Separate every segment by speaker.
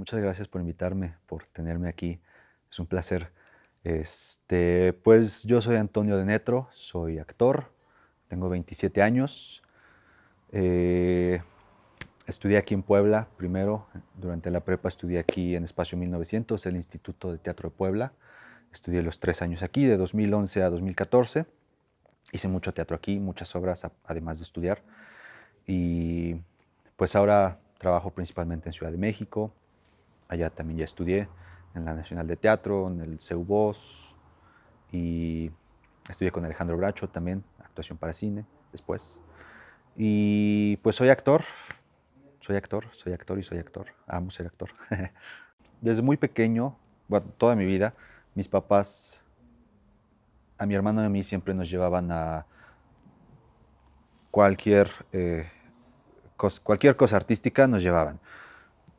Speaker 1: muchas gracias por invitarme, por tenerme aquí. Es un placer. Este, pues yo soy Antonio de Netro, soy actor, tengo 27 años. Eh, estudié aquí en Puebla primero, durante la prepa estudié aquí en Espacio 1900, el Instituto de Teatro de Puebla. Estudié los tres años aquí, de 2011 a 2014. Hice mucho teatro aquí, muchas obras, además de estudiar. Y pues ahora trabajo principalmente en Ciudad de México, Allá también ya estudié en la Nacional de Teatro, en el CEU Voz y estudié con Alejandro Bracho también, actuación para cine después. Y pues soy actor, soy actor, soy actor y soy actor, amo ser actor. Desde muy pequeño, toda mi vida, mis papás, a mi hermano y a mí siempre nos llevaban a cualquier, eh, cualquier cosa artística, nos llevaban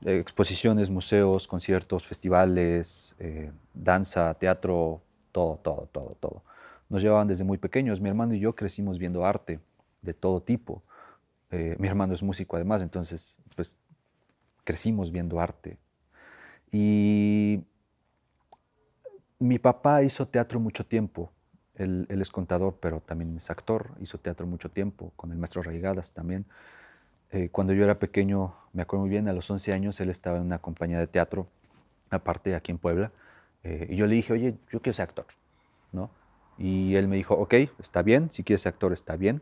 Speaker 1: exposiciones, museos, conciertos, festivales, eh, danza, teatro, todo, todo, todo, todo. Nos llevaban desde muy pequeños. Mi hermano y yo crecimos viendo arte de todo tipo. Eh, mi hermano es músico además, entonces pues crecimos viendo arte. Y mi papá hizo teatro mucho tiempo. Él, es contador, pero también es actor. Hizo teatro mucho tiempo, con el maestro Raigadas también. Eh, cuando yo era pequeño, me acuerdo muy bien, a los 11 años él estaba en una compañía de teatro, aparte aquí en Puebla, eh, y yo le dije, oye, yo quiero ser actor, ¿no? Y él me dijo, ok, está bien, si quieres ser actor está bien,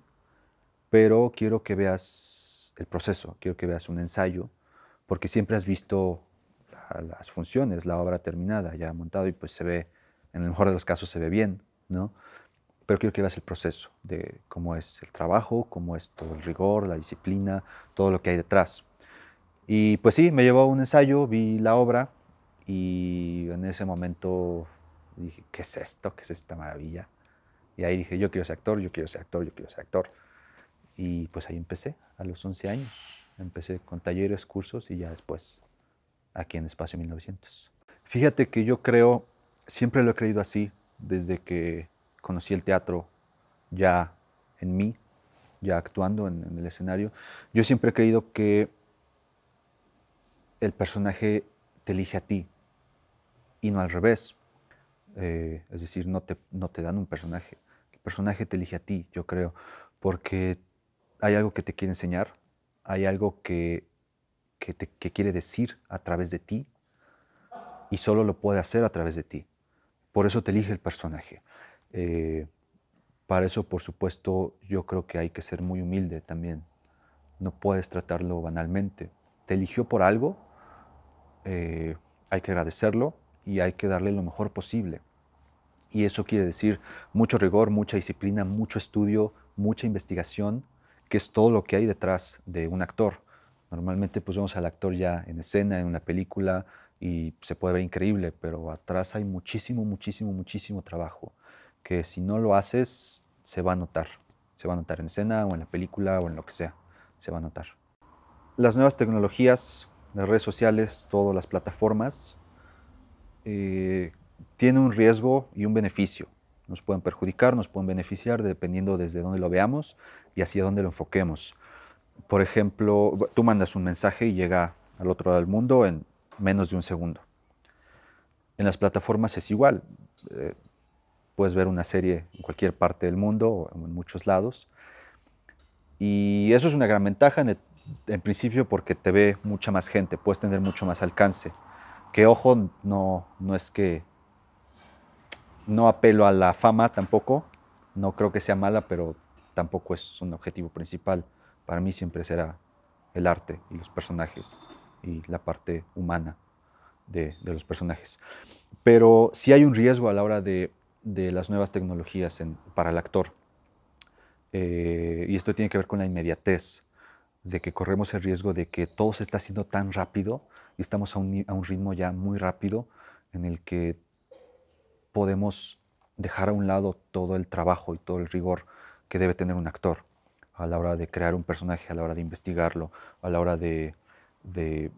Speaker 1: pero quiero que veas el proceso, quiero que veas un ensayo, porque siempre has visto las funciones, la obra terminada, ya montado, y pues se ve, en el mejor de los casos se ve bien, ¿no? pero quiero que veas el proceso de cómo es el trabajo, cómo es todo el rigor, la disciplina, todo lo que hay detrás. Y pues sí, me llevó a un ensayo, vi la obra y en ese momento dije, ¿qué es esto? ¿Qué es esta maravilla? Y ahí dije, yo quiero ser actor, yo quiero ser actor, yo quiero ser actor. Y pues ahí empecé, a los 11 años. Empecé con talleres, cursos y ya después aquí en Espacio 1900. Fíjate que yo creo, siempre lo he creído así, desde que conocí el teatro ya en mí, ya actuando en, el escenario. Yo siempre he creído que el personaje te elige a ti y no al revés. Eh, es decir, no te, no te dan un personaje. El personaje te elige a ti, yo creo, porque hay algo que te quiere enseñar, hay algo que, que, te, que quiere decir a través de ti y solo lo puede hacer a través de ti. Por eso te elige el personaje. Eh, para eso, por supuesto, yo creo que hay que ser muy humilde también. No puedes tratarlo banalmente. Te eligió por algo, eh, hay que agradecerlo y hay que darle lo mejor posible. Y eso quiere decir mucho rigor, mucha disciplina, mucho estudio, mucha investigación, que es todo lo que hay detrás de un actor. Normalmente pues vemos al actor ya en escena, en una película, y se puede ver increíble, pero atrás hay muchísimo, muchísimo, muchísimo trabajo que si no lo haces, se va a notar. Se va a notar en escena o en la película o en lo que sea. Se va a notar. Las nuevas tecnologías, las redes sociales, todas las plataformas, eh, tienen un riesgo y un beneficio. Nos pueden perjudicar, nos pueden beneficiar, dependiendo desde dónde lo veamos y hacia dónde lo enfoquemos. Por ejemplo, tú mandas un mensaje y llega al otro lado del mundo en menos de un segundo. En las plataformas es igual. Eh, puedes ver una serie en cualquier parte del mundo en muchos lados. Y eso es una gran ventaja en, principio porque te ve mucha más gente, puedes tener mucho más alcance. Que ojo, no, no es que no apelo a la fama tampoco, no creo que sea mala, pero tampoco es un objetivo principal. Para mí siempre será el arte y los personajes y la parte humana de, los personajes. Pero si sí hay un riesgo a la hora de de las nuevas tecnologías para el actor. Eh, y esto tiene que ver con la inmediatez, de que corremos el riesgo de que todo se está haciendo tan rápido y estamos a un, ritmo ya muy rápido en el que podemos dejar a un lado todo el trabajo y todo el rigor que debe tener un actor a la hora de crear un personaje, a la hora de investigarlo, a la hora de, de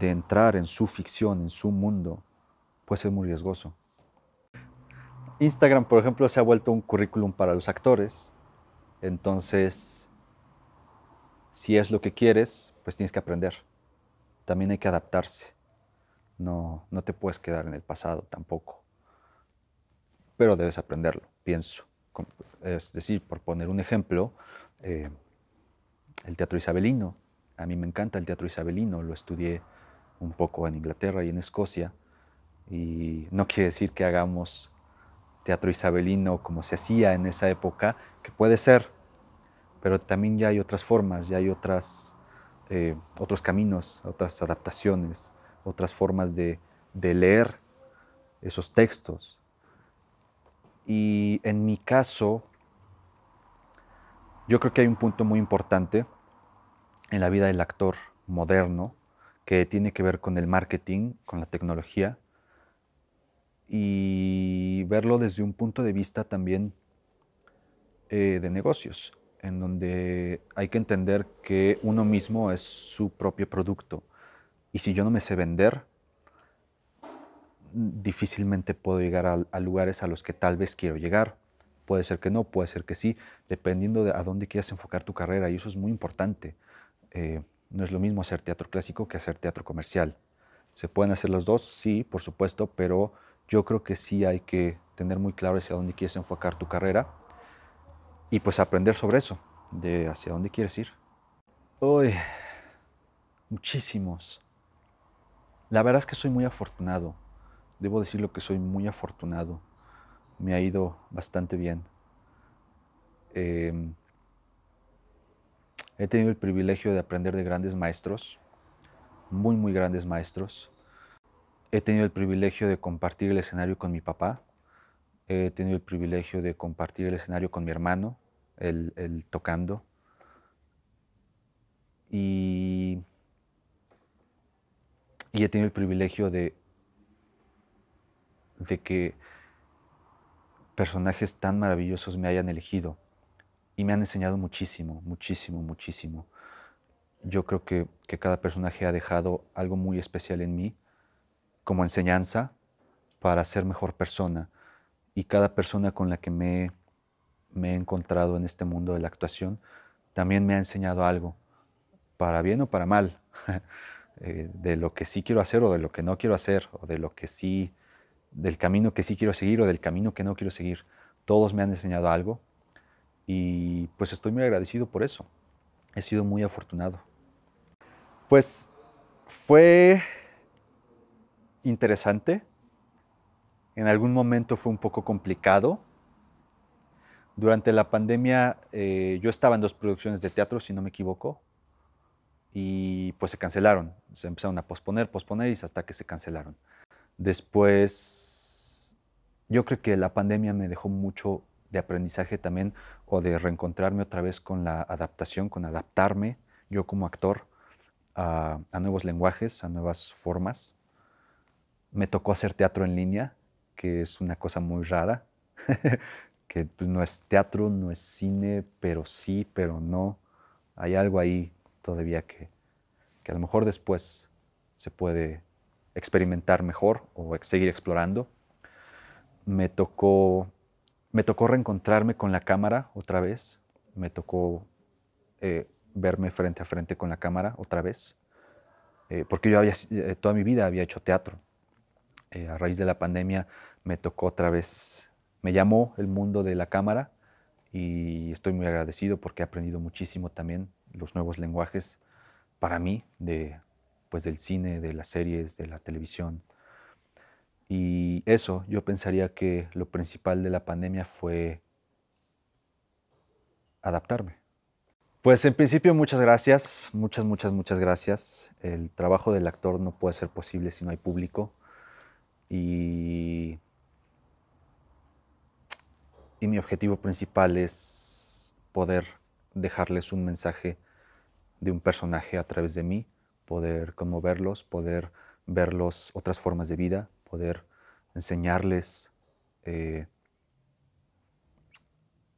Speaker 1: entrar en su ficción, en su mundo, puede ser muy riesgoso. Instagram, por ejemplo, se ha vuelto un currículum para los actores. Entonces, si es lo que quieres, pues tienes que aprender. También hay que adaptarse. No, no te puedes quedar en el pasado tampoco. Pero debes aprenderlo, pienso. Es decir, por poner un ejemplo, eh, el teatro isabelino. A mí me encanta el teatro isabelino, lo estudié un poco en Inglaterra y en Escocia. Y no quiere decir que hagamos teatro isabelino como se hacía en esa época, que puede ser, pero también ya hay otras formas, ya hay otras, eh, otros caminos, otras adaptaciones, otras formas de, de leer esos textos. Y en mi caso, yo creo que hay un punto muy importante en la vida del actor moderno que tiene que ver con el marketing, con la tecnología y verlo desde un punto de vista también eh, de negocios, en donde hay que entender que uno mismo es su propio producto. Y si yo no me sé vender, difícilmente puedo llegar a, lugares a los que tal vez quiero llegar. Puede ser que no, puede ser que sí, dependiendo de a dónde quieras enfocar tu carrera. Y eso es muy importante. Eh, no es lo mismo hacer teatro clásico que hacer teatro comercial. ¿Se pueden hacer los dos? Sí, por supuesto, pero yo creo que sí hay que tener muy claro hacia dónde quieres enfocar tu carrera y pues aprender sobre eso, de hacia dónde quieres ir. Hoy, muchísimos. La verdad es que soy muy afortunado. Debo decirlo que soy muy afortunado. Me ha ido bastante bien. Em, he tenido el privilegio de aprender de grandes maestros, muy, muy grandes maestros he tenido el privilegio de compartir el escenario con mi papá, he tenido el privilegio de compartir el escenario con mi hermano, el, tocando. Y, y, he tenido el privilegio de, de que personajes tan maravillosos me hayan elegido y me han enseñado muchísimo, muchísimo, muchísimo. Yo creo que cada personaje ha dejado algo muy especial en mí como enseñanza para ser mejor persona. Y cada persona con la que me, he encontrado en este mundo de la actuación también me ha enseñado algo, para bien o para mal, eh, de lo que sí quiero hacer o de lo que no quiero hacer, o de lo que sí, del camino que sí quiero seguir o del camino que no quiero seguir. Todos me han enseñado algo y pues estoy muy agradecido por eso. He sido muy afortunado. Pues fue interesante, en algún momento fue un poco complicado. Durante la pandemia eh, yo estaba en dos producciones de teatro, si no me equivoco, y pues se cancelaron, se empezaron a posponer, posponer y hasta que se cancelaron. Después, yo creo que la pandemia me dejó mucho de aprendizaje también o de reencontrarme otra vez con la adaptación, con adaptarme yo como actor a, a nuevos lenguajes, a nuevas formas me tocó hacer teatro en línea, que es una cosa muy rara, que pues, no es teatro, no es cine, pero sí, pero no. Hay algo ahí todavía que, que a lo mejor después se puede experimentar mejor o seguir explorando. Me tocó, me tocó reencontrarme con la cámara otra vez, me tocó eh, verme frente a frente con la cámara otra vez, eh, porque yo había, eh, toda mi vida había hecho teatro eh, a raíz de la pandemia me tocó otra vez, me llamó el mundo de la cámara y estoy muy agradecido porque he aprendido muchísimo también los nuevos lenguajes para mí de, pues, del cine, de las series, de la televisión. Y eso, yo pensaría que lo principal de la pandemia fue adaptarme. Pues en principio muchas gracias, muchas, muchas, muchas gracias. El trabajo del actor no puede ser posible si no hay público y, mi objetivo principal es poder dejarles un mensaje de un personaje a través de mí, poder conmoverlos, poder verlos otras formas de vida, poder enseñarles eh,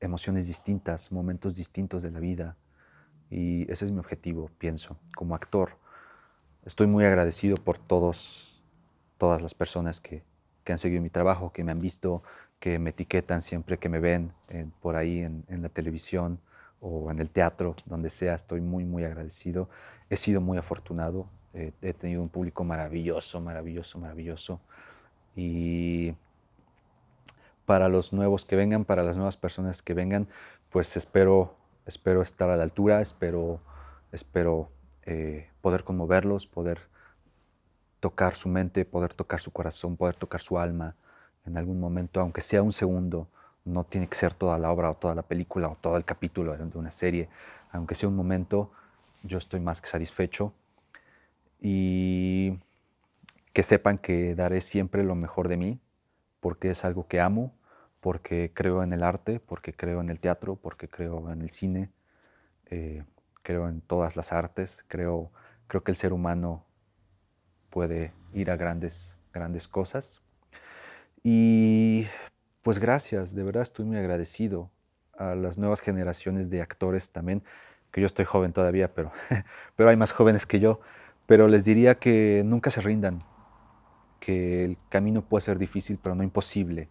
Speaker 1: emociones distintas, momentos distintos de la vida. Y ese es mi objetivo, pienso, como actor. Estoy muy agradecido por todos todas las personas que, que han seguido mi trabajo, que me han visto, que me etiquetan siempre que me ven eh, por ahí en, la televisión o en el teatro, donde sea. Estoy muy, muy agradecido. He sido muy afortunado. Eh, he tenido un público maravilloso, maravilloso, maravilloso. Y para los nuevos que vengan, para las nuevas personas que vengan, pues espero, espero estar a la altura, espero, espero eh, poder conmoverlos, poder tocar su mente, poder tocar su corazón, poder tocar su alma en algún momento, aunque sea un segundo. No tiene que ser toda la obra o toda la película o todo el capítulo de una serie. Aunque sea un momento, yo estoy más que satisfecho. Y que sepan que daré siempre lo mejor de mí, porque es algo que amo, porque creo en el arte, porque creo en el teatro, porque creo en el cine, eh, creo en todas las artes, creo, creo que el ser humano puede ir a grandes, grandes cosas. Y pues gracias, de verdad estoy muy agradecido a las nuevas generaciones de actores también, que yo estoy joven todavía, pero, pero hay más jóvenes que yo, pero les diría que nunca se rindan, que el camino puede ser difícil, pero no imposible,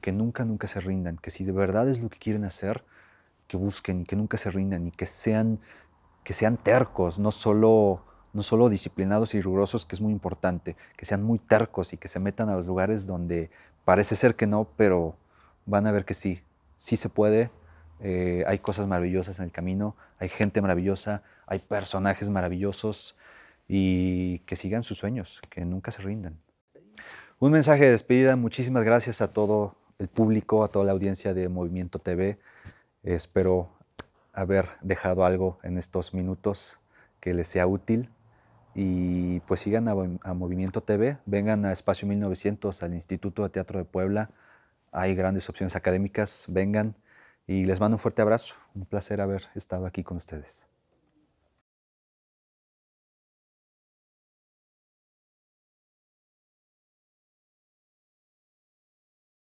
Speaker 1: que nunca, nunca se rindan, que si de verdad es lo que quieren hacer, que busquen y que nunca se rindan y que sean, que sean tercos, no solo no solo disciplinados y rigurosos, que es muy importante, que sean muy tercos y que se metan a los lugares donde parece ser que no, pero van a ver que sí, sí se puede, eh, hay cosas maravillosas en el camino, hay gente maravillosa, hay personajes maravillosos y que sigan sus sueños, que nunca se rindan. Un mensaje de despedida, muchísimas gracias a todo el público, a toda la audiencia de Movimiento TV. Espero haber dejado algo en estos minutos que les sea útil y pues sigan a, Movimiento TV, vengan a Espacio 1900, al Instituto de Teatro de Puebla, hay grandes opciones académicas, vengan y les mando un fuerte abrazo, un placer haber estado aquí con ustedes.